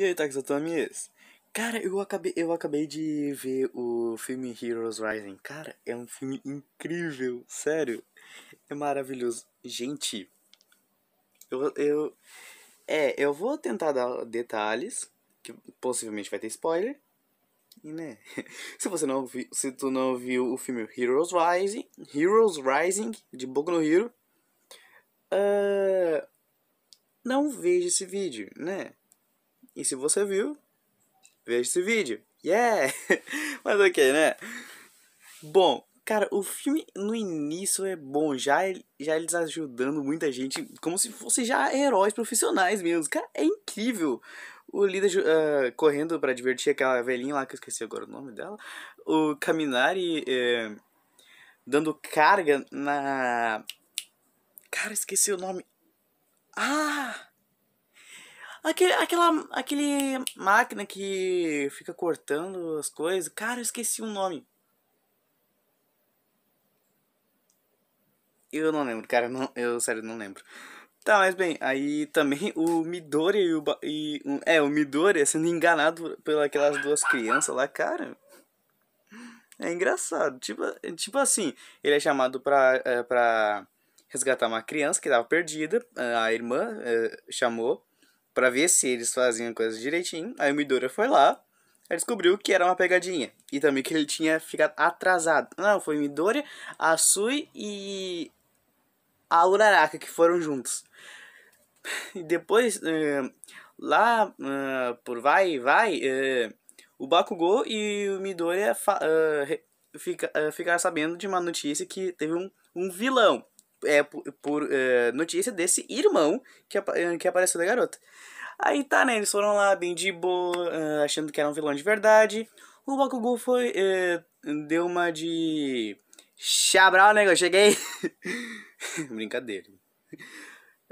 E aí, taxotomies? Cara, eu acabei, eu acabei de ver o filme Heroes Rising. Cara, é um filme incrível, sério. É maravilhoso. Gente, eu. eu é, eu vou tentar dar detalhes, que possivelmente vai ter spoiler. E, né? se você não viu, se tu não viu o filme Heroes Rising, Heroes Rising de Boku no Hero, uh, não veja esse vídeo, né? E se você viu, veja esse vídeo. Yeah! Mas ok, né? Bom, cara, o filme no início é bom, já, já eles ajudando muita gente, como se fossem já heróis profissionais mesmo. Cara, é incrível. O líder uh, correndo para divertir aquela velhinha lá, que eu esqueci agora o nome dela. O Caminari eh, dando carga na. Cara, esqueci o nome. Ah! Aquele, aquela aquele máquina que fica cortando as coisas. Cara, eu esqueci o um nome. Eu não lembro, cara. Não, eu, sério, não lembro. Tá, mas bem, aí também o Midori e o. E, um, é, o Midori é sendo enganado pelas duas crianças lá, cara. É engraçado. Tipo, tipo assim, ele é chamado pra, é, pra resgatar uma criança que tava perdida. Eh, a irmã é, chamou para ver se eles faziam a coisa direitinho. Aí o Midora foi lá, aí descobriu que era uma pegadinha. E também que ele tinha ficado atrasado. Não, foi Midori, a Sui e a Uraraka que foram juntos. E depois, uh, lá uh, por vai vai, uh, o Bakugou e o Midori fica, ficaram sabendo de uma notícia que teve um, um vilão é, por é, notícia desse irmão que, eh, que apareceu da garota. Aí tá, né? Eles foram lá bem de boa, uh, achando que era um vilão de verdade. O Bakugou foi. Uh, deu uma de. Chabral, né? Eu cheguei. Brincadeira.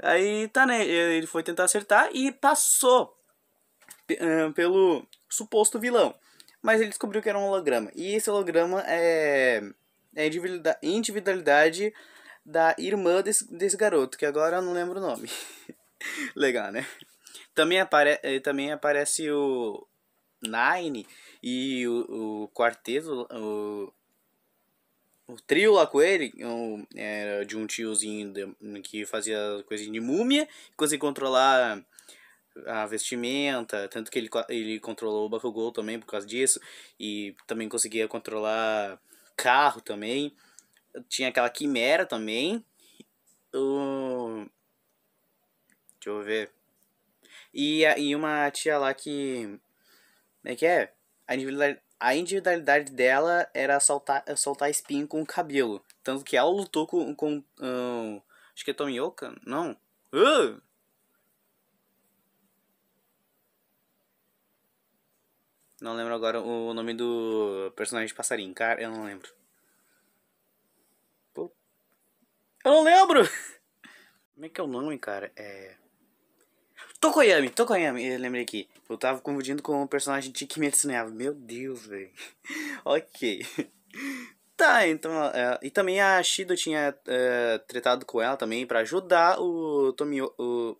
Aí tá, né? Eh, ele foi tentar acertar e passou ah, pelo suposto vilão. Mas ele descobriu que era um holograma. E esse holograma é. É individualidade da irmã desse, desse garoto, que agora eu não lembro o nome. Legal, né? Também, apare eh, também aparece o Nine e o, o quarteto, o, o trio lá com ele, é um, era de um tiozinho de, que fazia coisinha de múmia, conseguia controlar a vestimenta, tanto que ele, ele controlou o Bakugou também por causa disso, e também conseguia controlar carro também tinha aquela quimera também. O... Deixa eu ver. E, e uma tia lá que. Como é que é? A individualidade, a individualidade dela era soltar, soltar espinho com o cabelo. Tanto que ela lutou com. com acho que é Tomioka? Não. Uh! Não lembro agora o nome do personagem de passarinho, cara, eu não lembro. Eu não lembro! Como é que é o nome, cara? É. Tokoyami, Tokoyami, eu lembrei aqui. Eu tava confundindo com o personagem de Kimetsu no Yaiba. Meu Deus, velho. ok. tá, então... É, e também a Shido tinha é, tretado com ela também pra ajudar o Tomio... O...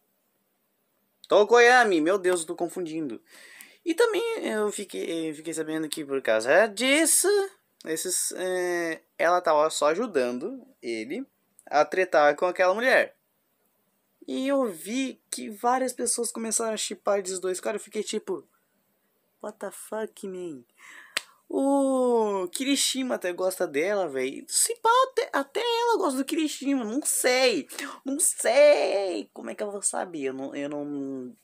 Tokoyami, meu Deus, eu tô confundindo. E também eu fiquei, fiquei sabendo que por causa disso, esses, é, ela tava só ajudando ele a tretar com aquela mulher. E eu vi que várias pessoas começaram a chipar eles dois. Cara, eu fiquei tipo. What the fuck, man? O Kirishima até gosta dela, velho. Se pá, até, até, ela gosta do Kirishima. Não sei. Não sei. Como é que eu vou saber? Eu não. Eu não,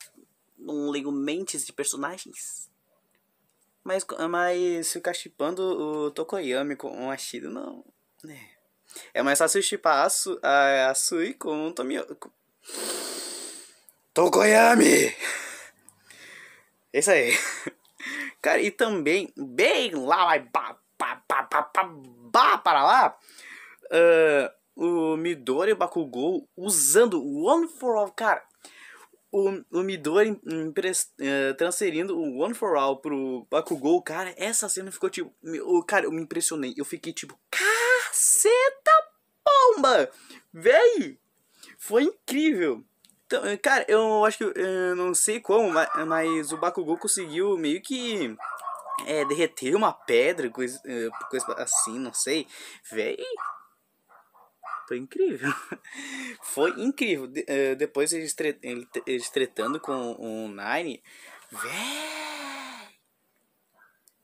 não ligo mentes de personagens. Mas, mas ficar chipando o Tokoyami com a Shida, não. É. É mais fácil chipar a, Su, a, a Sui com o Tomio... Com... Tokoyami! Isso aí. Cara, e também, bem lá, vai, pá, pá, pá, pá, pá, pá, para lá, uh, o Midori Bakugou usando o One for All, cara, o, o Midori impres, uh, transferindo o One for All pro Bakugou, cara, essa cena ficou tipo, eu, cara, eu me impressionei, eu fiquei tipo, cara, Caceta pomba! Véi! Foi incrível! Então, eh, cara, eu acho que. Eu eh, não sei como, mas, o Bakugou conseguiu meio que. É, derreter uma pedra, coisa, coisa assim, não sei. Véi! Foi incrível. Foi incrível. De, uh, depois eles, tre tretando com o Nine. Véi!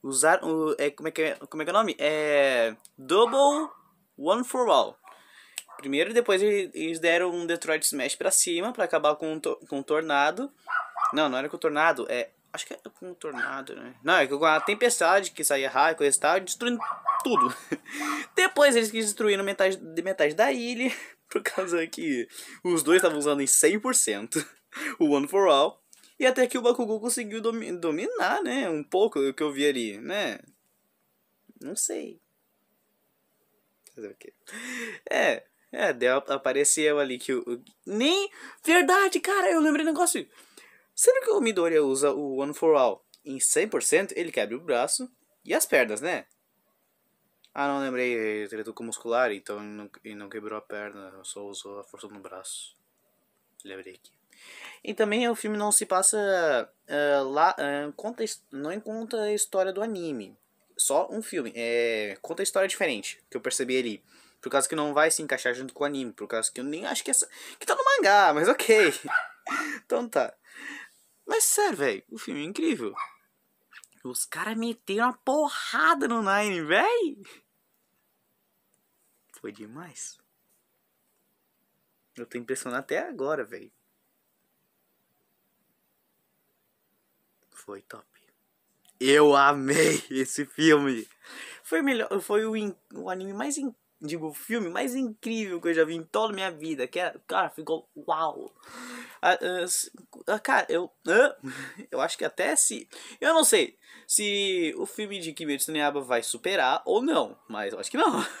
Usar o. É, como, é que é, como é que é o nome? É. Double One for All. Primeiro, depois eles deram um Detroit Smash pra cima pra acabar com, o com tornado. Não, não era com o tornado, é. Acho que era com o tornado, né? Não, é com a tempestade que saía raio, coisa e tal, destruindo tudo. depois eles destruíram metade, metade da ilha, por causa que os dois estavam usando em 100% o One for All. E até que o Bakugou conseguiu dominar, né? Um pouco o que eu vi ali, né? Não sei. Fazer o quê? É, é, deu, apareceu ali que o, o, Nem. Verdade, cara, eu lembrei do negócio. Sendo que o Midoriya usa o One for All em 100%, ele quebra o braço e as pernas, né? Ah, não lembrei, ele com muscular, então ele não, ele não quebrou a perna, só usou a força no braço. Lembrei aqui. E também o filme não se passa uh, lá, uh, conta, não conta a história do anime só um filme. É, conta a história diferente, que eu percebi ali. Por causa que não vai se encaixar junto com o anime. Por causa que eu nem acho que essa. Que tá no mangá, mas ok. então tá. Mas sério, velho, o filme é incrível. Os caras meteram uma porrada no Nine, velho. Foi demais. Eu tô impressionado até agora, velho. Foi top. Eu amei esse filme. Foi melhor, foi o, o anime mais in, digo, o filme mais incrível que eu já vi em toda a minha vida. Que era, é, cara, ficou uau. Ah, ah, ah, cara, eu eu acho que até se eu não sei se o filme de Kimetsu no Yaiba vai superar ou não, mas eu acho que não.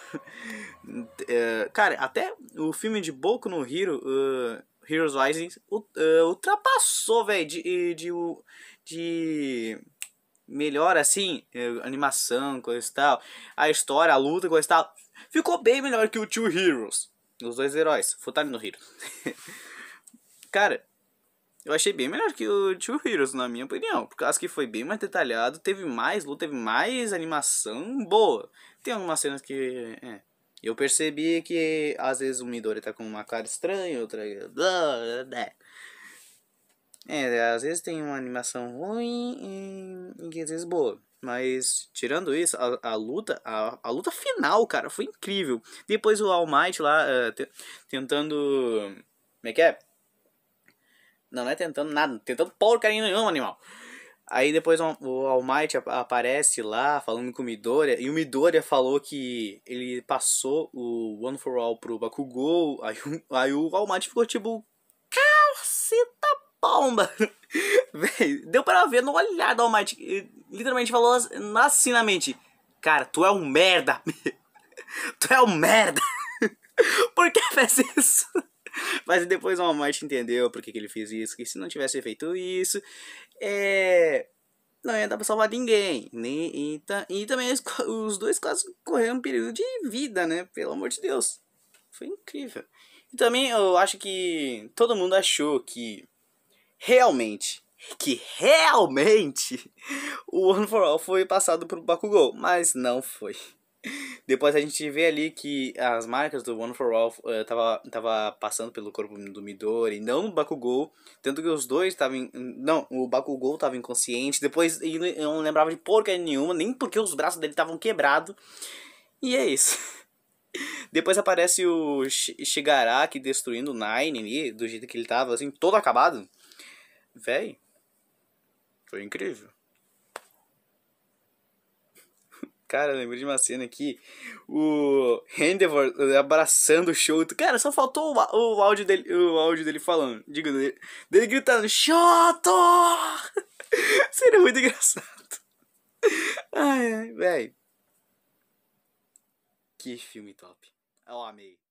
É, cara, até o filme de Boku no Hero uh, Heroes Rising uh, ultrapassou, velho, de, de, de melhor assim, eh, animação, coisa e tal, a história, a luta, coisa e tal. Ficou bem melhor que o Two Heroes. Os dois heróis, Futari no Hero. Cara, eu achei bem melhor que o Two Heroes, na minha opinião. Por causa que foi bem mais detalhado, teve mais luta, teve mais animação boa. Tem algumas cenas que. É. Eu percebi que às vezes o Midori tá com uma cara estranha, outra. Blá, blá, blá. É, às vezes tem uma animação ruim e, e às vezes boa. Mas, tirando isso, a, a luta, a, a, luta final, cara, foi incrível. Depois o All Might lá, uh, tentando... Como é que é? Não, não é tentando nada, tentando porcaria nenhuma, animal. Aí depois o All Might aparece lá falando com o Midoriya. E o Midoriya falou que ele passou o One for All pro Bakugou. Aí, aí o All Might ficou tipo, pomba. deu para ver no olhar do Almighty. literalmente falou assim na mente. Cara, tu é um merda. tu é um merda. Por que fez isso? Mas depois o Almighty entendeu por que, ele fez isso. Que se não tivesse feito isso, é... não ia dar pra salvar ninguém. e, e também os dois quase correram um período de vida, né? Pelo amor de Deus. Foi incrível. E também eu acho que todo mundo achou que realmente, que realmente o One for All foi passado pro Bakugou, mas não foi. Depois a gente vê ali que as marcas do One for All uh, tava, tava passando pelo corpo do Midori, não no Bakugou, tanto que os dois estavam. Não, o Bakugou tava inconsciente, depois eu não lembrava de porca nenhuma, nem porque os braços dele estavam quebrados. E é isso. Depois aparece o Shigaraki destruindo o Nine ali, do jeito que ele tava, assim, todo acabado. Véi, foi incrível. Cara, lembro lembrei de uma cena aqui, o Endeavor abraçando o show. Cara, só faltou o, o, áudio, dele, o áudio dele falando. Digo, dele, dele gritando, Shoto! Seria muito engraçado. Ai, ai, Que filme top. Eu amei.